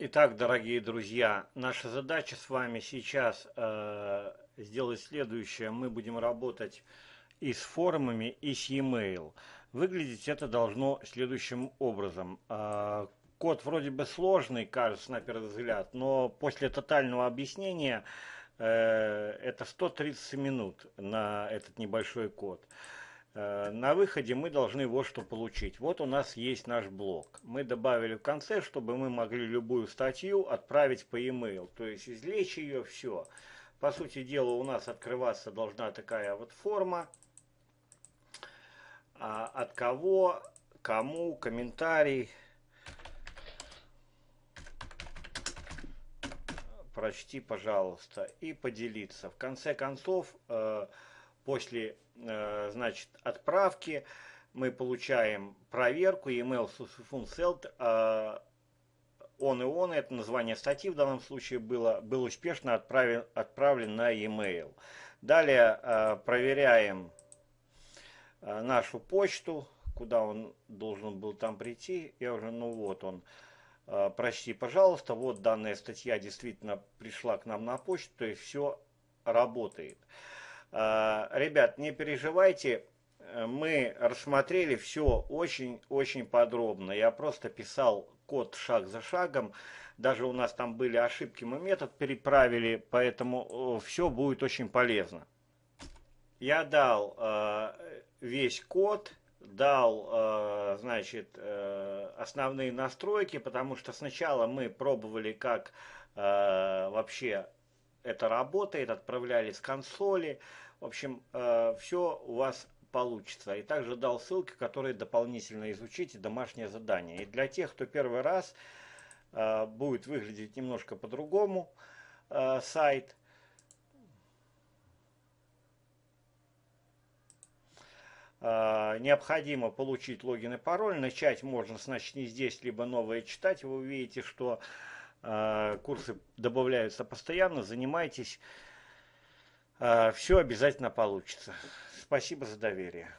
Итак, дорогие друзья, наша задача с вами сейчас э, сделать следующее. Мы будем работать и с форумами, и с e-mail. Выглядеть это должно следующим образом. Э, код вроде бы сложный, кажется, на первый взгляд, но после тотального объяснения э, это 130 минут на этот небольшой код. Э, на выходе мы должны вот что получить. Вот у нас есть наш блок. Мы добавили в конце, чтобы мы могли любую статью отправить по e-mail. То есть извлечь ее, все. По сути дела у нас открываться должна такая вот форма. А от кого, кому, комментарий. Прочти, пожалуйста. И поделиться. В конце концов э, После э, значит, отправки мы получаем проверку email fulfilled а, он и он, это название статьи в данном случае было, был успешно отправлен, отправлен на e-mail. Далее э, проверяем э, нашу почту, куда он должен был там прийти. Я уже, ну вот он, э, пожалуйста, вот данная статья действительно пришла к нам на почту, то есть все работает. Э, ребят, не переживайте, э, мы рассмотрели все очень-очень подробно. Я просто писал код шаг за шагом. Даже у нас там были ошибки, мы метод переправили, поэтому все будет очень полезно. Я дал э, весь код, дал, э, значит, э, основные настройки, потому что сначала мы пробовали, как э, вообще это работает, отправляли с консоли. В общем, э, все у вас получится. И также дал ссылки, которые дополнительно изучите, домашнее задание. И для тех, кто первый раз, э, будет выглядеть немножко по-другому э, сайт. Необходимо получить логин и пароль. Начать можно с «Начни здесь», либо «Новое читать». Вы увидите, что Э, курсы добавляются постоянно, занимайтесь, э, все обязательно получится. Спасибо за доверие.